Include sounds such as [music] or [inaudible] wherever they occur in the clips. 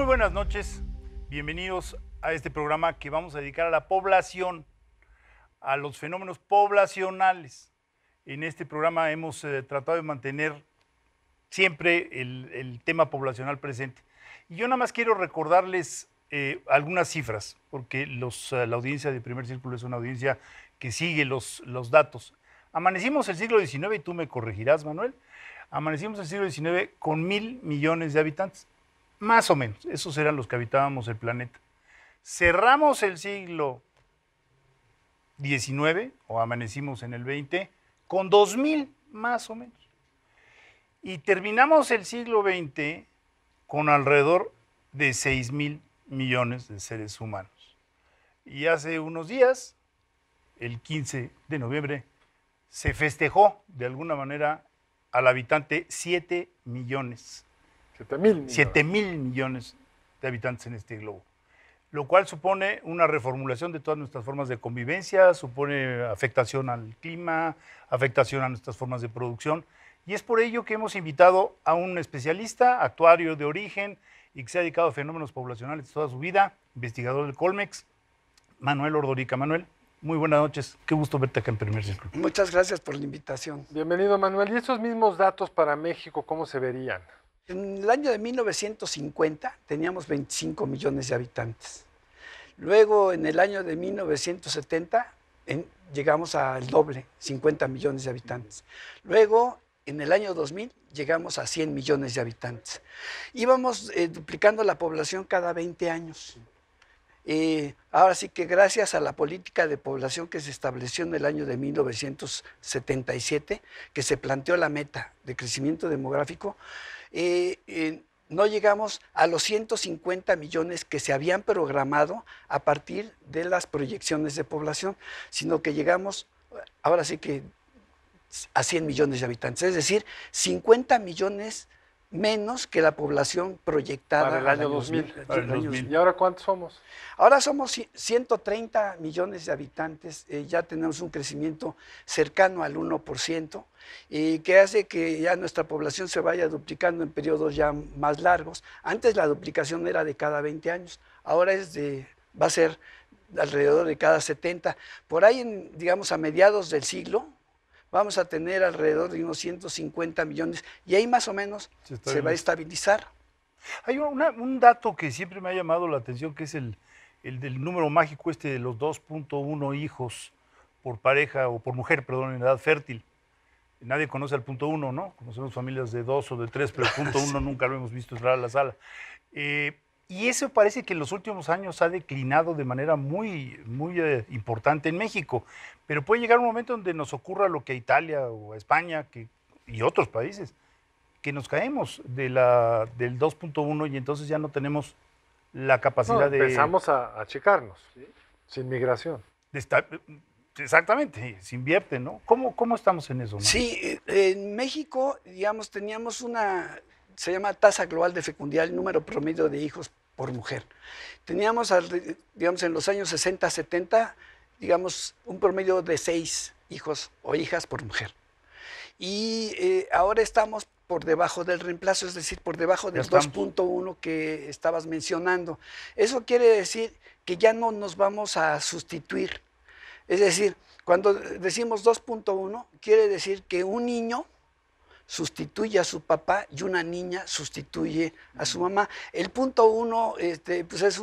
Muy buenas noches, bienvenidos a este programa que vamos a dedicar a la población, a los fenómenos poblacionales. En este programa hemos eh, tratado de mantener siempre el, tema poblacional presente. Y yo nada más quiero recordarles eh, algunas cifras, porque los, eh, la audiencia de primer círculo es una audiencia que sigue los, los datos. Amanecimos el siglo XIX, y tú me corregirás, Manuel, amanecimos el siglo XIX con mil millones de habitantes. Más o menos, esos eran los que habitábamos el planeta. Cerramos el siglo XIX o amanecimos en el XX con 2000 más o menos. Y terminamos el siglo XX con alrededor de 6.000 millones de seres humanos. Y hace unos días, el 15 de noviembre, se festejó de alguna manera al habitante 7 millones 7 mil millones. de habitantes en este globo. Lo cual supone una reformulación de todas nuestras formas de convivencia, supone afectación al clima, afectación a nuestras formas de producción. Y es por ello que hemos invitado a un especialista, actuario de origen y que se ha dedicado a fenómenos poblacionales toda su vida, investigador del Colmex, Manuel Ordorica. Manuel, muy buenas noches. Qué gusto verte acá en Primer Círculo. Muchas gracias por la invitación. Bienvenido, Manuel. ¿Y esos mismos datos para México cómo se verían? En el año de 1950 teníamos 25 millones de habitantes. Luego, en el año de 1970, llegamos al doble, 50 millones de habitantes. Luego, en el año 2000, llegamos a 100 millones de habitantes. Íbamos eh, duplicando la población cada 20 años. Eh, ahora sí que gracias a la política de población que se estableció en el año de 1977, que se planteó la meta de crecimiento demográfico, eh, eh, no llegamos a los 150 millones que se habían programado a partir de las proyecciones de población, sino que llegamos, ahora sí que, a 100 millones de habitantes, es decir, 50 millones de menos que la población proyectada. Para el año, 2000. ¿Y ahora cuántos somos? Ahora somos 130 millones de habitantes, eh, ya tenemos un crecimiento cercano al 1%, y eh, que hace que ya nuestra población se vaya duplicando en periodos ya más largos. Antes la duplicación era de cada 20 años, ahora es de, va a ser alrededor de cada 70. Por ahí, en, digamos, a mediados del siglo, vamos a tener alrededor de unos 150 millones y ahí más o menos se va a estabilizar. Hay un dato que siempre me ha llamado la atención, que es el, el del número mágico este de los 2.1 hijos por pareja o por mujer, perdón, en edad fértil. Nadie conoce al punto uno, ¿no? Conocemos familias de dos o de tres, pero el punto [laughs] uno nunca lo hemos visto entrar a la sala. Eh, y eso parece que en los últimos años ha declinado de manera muy, muy eh, importante en México. Pero puede llegar un momento donde nos ocurra lo que a Italia o a España que, y otros países, que nos caemos de la, del 2.1 y entonces ya no tenemos la capacidad de... Empezamos a checarnos, sin migración. Eh, exactamente, se invierte, ¿no? ¿Cómo, cómo estamos en eso? Sí, eh, en México, digamos, teníamos una se llama tasa global de fecundidad, el número promedio de hijos por mujer. Teníamos, digamos, en los años 60, 70, digamos, un promedio de seis hijos o hijas por mujer. Y eh, ahora estamos por debajo del reemplazo, es decir, por debajo del 2.1 que estabas mencionando. Eso quiere decir que ya no nos vamos a sustituir. Es decir, cuando decimos 2.1, quiere decir que un niño sustituye a su papá y una niña sustituye a su mamá. El punto uno, este, pues es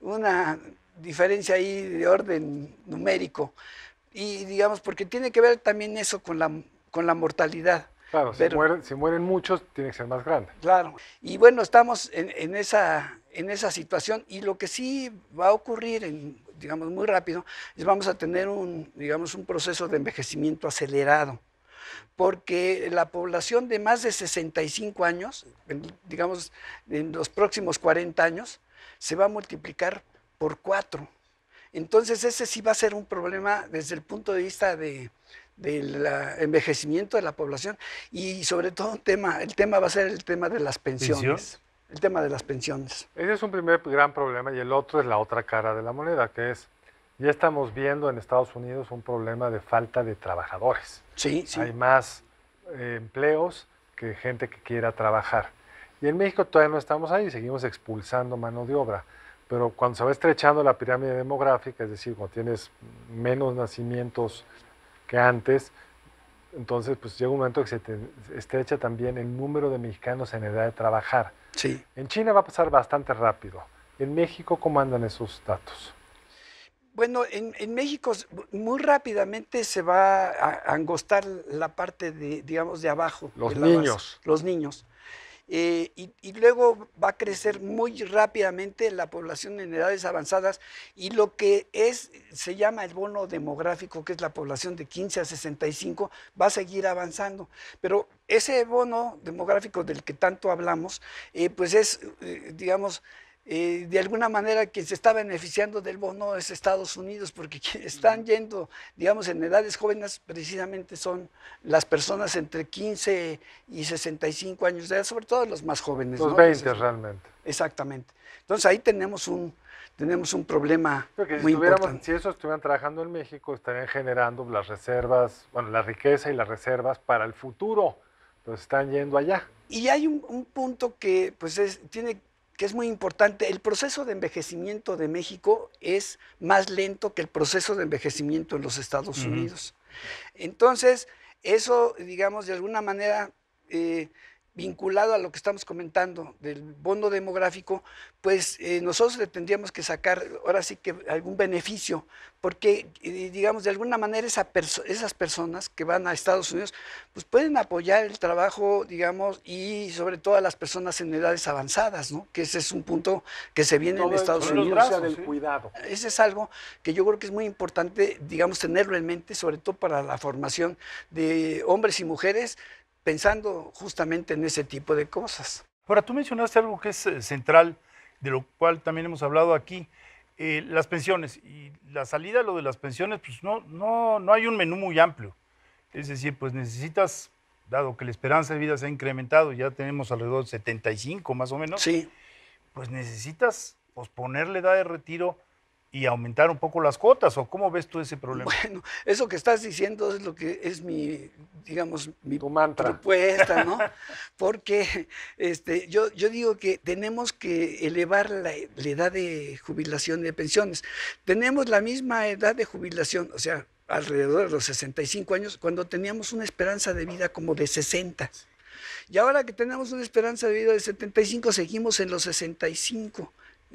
una diferencia ahí de orden numérico. Y digamos, porque tiene que ver también eso con la, con la mortalidad. Claro, si, mueren, muchos, tiene que ser más grande. Claro. Y bueno, estamos en, esa, en esa situación y lo que sí va a ocurrir, en, digamos, muy rápido, es vamos a tener un, digamos, un proceso de envejecimiento acelerado porque la población de más de 65 años, digamos en los próximos 40 años, se va a multiplicar por cuatro. Entonces ese sí va a ser un problema desde el punto de vista de, del envejecimiento de la población y sobre todo tema, el tema va a ser el tema de las pensiones. El tema de las pensiones. Ese es un primer gran problema y el otro es la otra cara de la moneda, que es ya estamos viendo en Estados Unidos un problema de falta de trabajadores. Sí, Hay más eh, empleos que gente que quiera trabajar. Y en México todavía no estamos ahí, seguimos expulsando mano de obra. Pero cuando se va estrechando la pirámide demográfica, es decir, cuando tienes menos nacimientos que antes, entonces pues llega un momento que se estrecha también el número de mexicanos en edad de trabajar. Sí. En China va a pasar bastante rápido. En México, ¿cómo andan esos datos? Bueno, en, México muy rápidamente se va a angostar la parte de, digamos, de abajo. Los niños. los niños. Eh, y, luego va a crecer muy rápidamente la población en edades avanzadas y lo que es, se llama el bono demográfico, que es la población de 15 a 65, va a seguir avanzando. Pero ese bono demográfico del que tanto hablamos, eh, pues es, eh, digamos, eh, de alguna manera quien se está beneficiando del bono es Estados Unidos, porque [laughs] están yendo, digamos, en edades jóvenes precisamente son las personas entre 15 y 65 años de edad, sobre todo los más jóvenes. Los 20 realmente. Exactamente. Entonces ahí tenemos un, tenemos un problema muy si importante. esos estuvieran trabajando en México, estarían generando las reservas, bueno, la riqueza y las reservas para el futuro. Entonces están yendo allá. Y hay un, un punto que pues es, tiene que es muy importante, el proceso de envejecimiento de México es más lento que el proceso de envejecimiento en los Estados Unidos. Entonces, eso, digamos, de alguna manera eh, vinculado a lo que estamos comentando del bono demográfico, pues eh, nosotros le tendríamos que sacar ahora sí que algún beneficio, porque eh, digamos de alguna manera esas personas que van a Estados Unidos, pues pueden apoyar el trabajo, digamos, y sobre todo a las personas en edades avanzadas, ¿no? Que ese es un punto que se viene en Estados Unidos. del cuidado. Ese es algo que yo creo que es muy importante, digamos, tenerlo en mente, sobre todo para la formación de hombres y mujeres pensando justamente en ese tipo de cosas. Ahora, tú mencionaste algo que es eh, central, de lo cual también hemos hablado aquí, eh, las pensiones. Y la salida lo de las pensiones, pues no, no, no hay un menú muy amplio. Es decir, pues necesitas, dado que la esperanza de vida se ha incrementado, ya tenemos alrededor de 75 más o menos, sí. pues necesitas posponer la edad de retiro y aumentar un poco las cuotas o cómo ves tú ese problema? Bueno, eso que estás diciendo es lo que es mi, digamos, mi propuesta, ¿no? [laughs] Porque este, yo, yo digo que tenemos que elevar la, edad de jubilación de pensiones. Tenemos la misma edad de jubilación, o sea, alrededor de los 65 años, cuando teníamos una esperanza de vida como de 60. Y ahora que tenemos una esperanza de vida de 75, seguimos en los 65.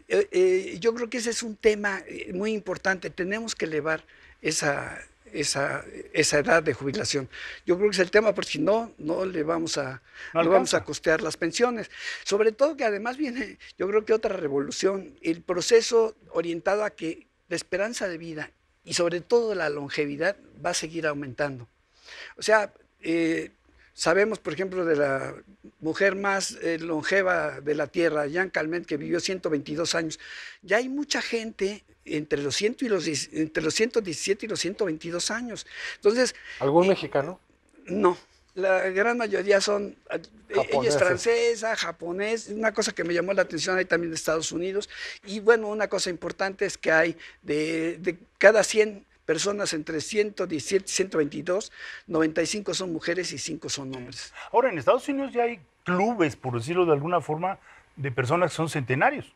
Eh, eh, yo creo que ese es un tema eh, muy importante. Tenemos que elevar esa, esa, edad de jubilación. Yo creo que es el tema, porque si no, no le vamos a, vamos a costear las pensiones. Sobre todo que además viene, yo creo que otra revolución, el proceso orientado a que la esperanza de vida y sobre todo la longevidad va a seguir aumentando. O sea, Sabemos, por ejemplo, de la mujer más eh, longeva de la Tierra, Jean Calment, que vivió 122 años. Ya hay mucha gente entre los, ciento y los, entre los 117 y los 122 años. Entonces, ¿Algún mexicano? No, la gran mayoría son, Japoneses. Eh, ella es francesa, japonés, una cosa que me llamó la atención, hay también de Estados Unidos. Y bueno, una cosa importante es que hay de, de cada 100 personas entre 117 y 122, 95 son mujeres y 5 son hombres. Ahora, en Estados Unidos ya hay clubes, por decirlo de alguna forma, de personas que son centenarios,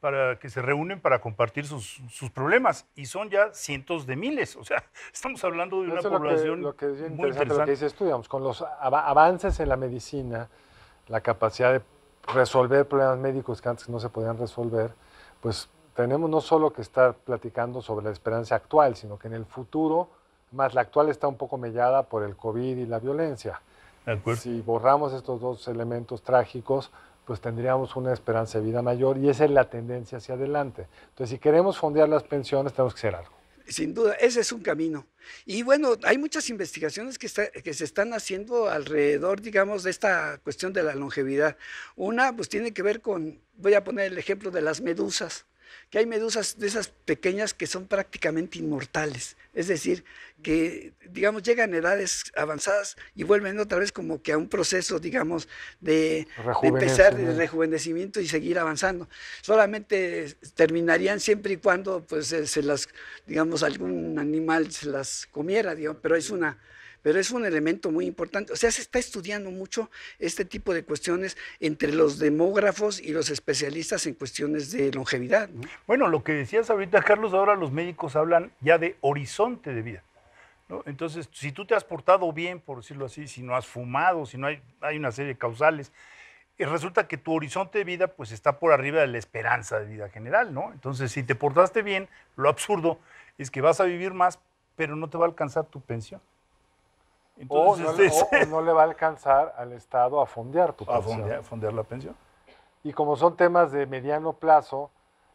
para que se reúnen para compartir sus, problemas, y son ya cientos de miles, o sea, [laughs] estamos hablando de una población muy interesante, con los avances en la medicina, la capacidad de resolver problemas médicos que antes no se podían resolver, pues tenemos no solo que estar platicando sobre la esperanza actual, sino que en el futuro, más la actual está un poco mellada por el COVID y la violencia. si borramos estos dos elementos trágicos, pues tendríamos una esperanza de vida mayor y esa es la tendencia hacia adelante. Entonces, si queremos fondear las pensiones, tenemos que hacer algo. Sin duda, ese es un camino. Y bueno, hay muchas investigaciones que, que, se están haciendo alrededor, digamos, de esta cuestión de la longevidad. Una, pues tiene que ver con, voy a poner el ejemplo de las medusas que hay medusas de esas pequeñas que son prácticamente inmortales, es decir, que digamos llegan a edades avanzadas y vuelven otra vez como que a un proceso, digamos, de, empezar de rejuvenecimiento y seguir avanzando. Solamente terminarían siempre y cuando pues eh, se, las, digamos, algún animal se las comiera, digamos, pero es una pero es un elemento muy importante. O sea, se está estudiando mucho este tipo de cuestiones entre los demógrafos y los especialistas en cuestiones de longevidad. Bueno, lo que decías ahorita, Carlos, ahora los médicos hablan ya de horizonte de vida. Entonces, si tú te has portado bien, por decirlo así, si no has fumado, si no hay, hay una serie de causales, y resulta que tu horizonte de vida pues está por arriba de la esperanza de vida general, ¿no? Entonces, si te portaste bien, lo absurdo es que vas a vivir más, pero no te va a alcanzar tu pensión. Entonces, este, o, no, le va a alcanzar al Estado a fondear tu [laughs] a pensión. Fondear, fondear la pensión. Y como son temas de mediano plazo,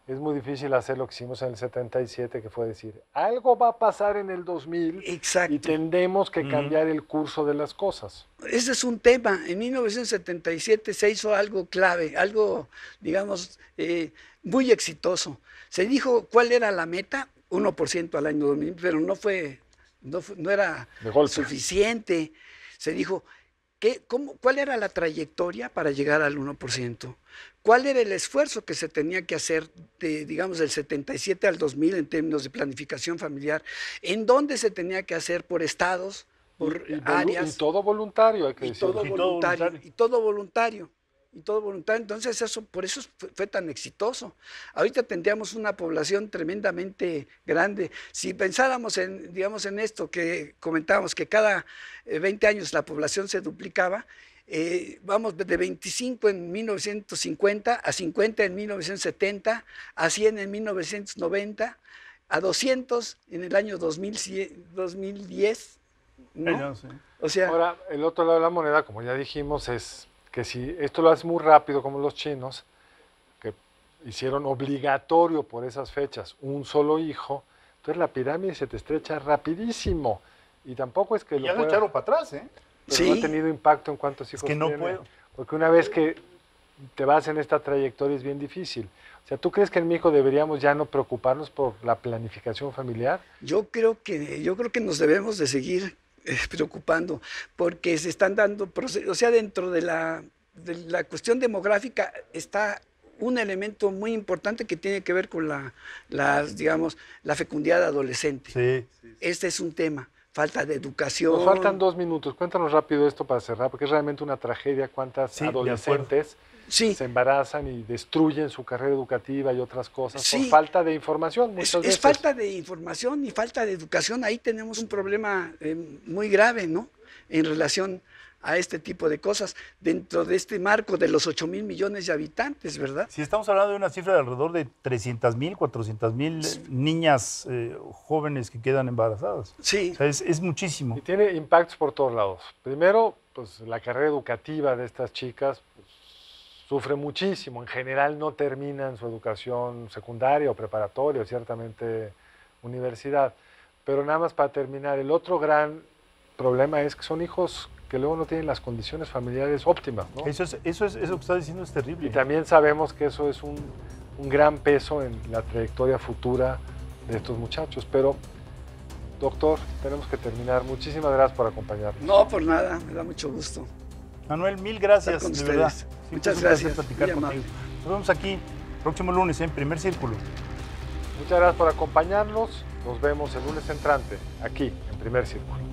es muy difícil hacer lo que hicimos en el 77, que fue decir, algo va a pasar en el 2000 y tendremos que cambiar el curso de las cosas. Ese es un tema. En 1977 se hizo algo clave, algo, digamos, eh, muy exitoso. Se dijo cuál era la meta, 1% al año 2000, pero no fue no, no era suficiente. Se dijo, ¿qué, cómo, ¿cuál era la trayectoria para llegar al 1%? ¿Cuál era el esfuerzo que se tenía que hacer, de, digamos, del 77 al 2000 en términos de planificación familiar? ¿En dónde se tenía que hacer por estados, por áreas? Y todo voluntario, hay que todo voluntario. Y todo voluntario y todo voluntario. Entonces, eso, por eso fue, tan exitoso. Ahorita tendríamos una población tremendamente grande. Si pensáramos en, digamos, en esto que comentábamos, que cada 20 eh, años la población se duplicaba, eh, vamos de 25 en 1950 a 50 en 1970, a 100 en 1990, a 200 en el año 2000, 2010. O sea, Ahora, el otro lado de la moneda, como ya dijimos, es si esto lo haces muy rápido como los chinos, que hicieron obligatorio por esas fechas un solo hijo, entonces la pirámide se te estrecha rapidísimo. Y tampoco es que lo... Ya para atrás, ¿eh? no ha tenido impacto en cuántos hijos es que no puedo. Porque una vez que te vas en esta trayectoria es bien difícil. O sea, ¿tú crees que en hijo deberíamos ya no preocuparnos por la planificación familiar? Yo creo que, yo creo que nos debemos de seguir preocupando, porque se están dando o sea, dentro de la, de la cuestión demográfica está un elemento muy importante que tiene que ver con la, digamos, la fecundidad adolescente. Este es un tema falta de educación. Nos faltan dos minutos. Cuéntanos rápido esto para cerrar, porque es realmente una tragedia cuántas adolescentes se embarazan y destruyen su carrera educativa y otras cosas por falta de información. es, falta de información y falta de educación. Ahí tenemos un problema eh, muy grave, ¿no? En relación a este tipo de cosas dentro de este marco de los 8 mil millones de habitantes, ¿verdad? Si estamos hablando de una cifra de alrededor de 300 mil, 400 mil niñas eh, jóvenes que quedan embarazadas. Sí. es, muchísimo. Y tiene impactos por todos lados. Primero, pues la carrera educativa de estas chicas pues, sufre muchísimo. En general no terminan su educación secundaria o preparatoria, ciertamente universidad. Pero nada más para terminar, el otro gran problema es que son hijos que luego no tienen las condiciones familiares óptimas. Eso, es, eso, que está diciendo es terrible. Y también sabemos que eso es un, gran peso en la trayectoria futura de estos muchachos. Pero, doctor, tenemos que terminar. Muchísimas gracias por acompañarnos. No, por nada, me da mucho gusto. Manuel, mil gracias. Muchas gracias. Platicar contigo. Nos vemos aquí próximo lunes en primer círculo. Muchas gracias por acompañarnos. Nos vemos el lunes entrante aquí en primer círculo.